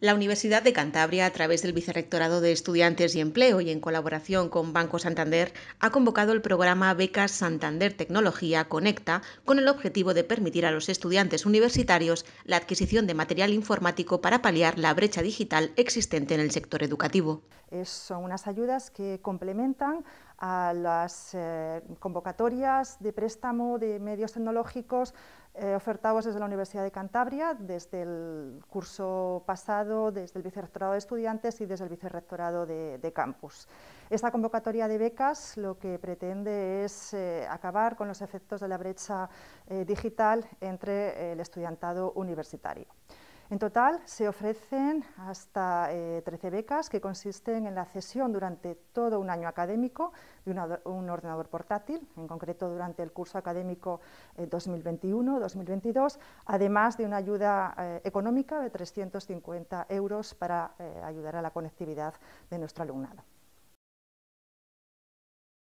La Universidad de Cantabria, a través del Vicerrectorado de Estudiantes y Empleo y en colaboración con Banco Santander, ha convocado el programa Becas Santander Tecnología Conecta con el objetivo de permitir a los estudiantes universitarios la adquisición de material informático para paliar la brecha digital existente en el sector educativo. son unas ayudas que complementan a las eh, convocatorias de préstamo de medios tecnológicos eh, ofertados desde la Universidad de Cantabria, desde el curso pasado, desde el Vicerrectorado de Estudiantes y desde el Vicerrectorado de, Campus. Esta convocatoria de becas lo que pretende es eh, acabar con los efectos de la brecha digital entre el estudiantado universitario. En total se ofrecen hasta 13 eh, becas que consisten en la cesión durante todo un año académico de un ordenador portátil, en concreto durante el curso académico 2021-2022, eh, además de una ayuda eh, económica de 350 euros para ayudar a la conectividad de nuestro alumnado.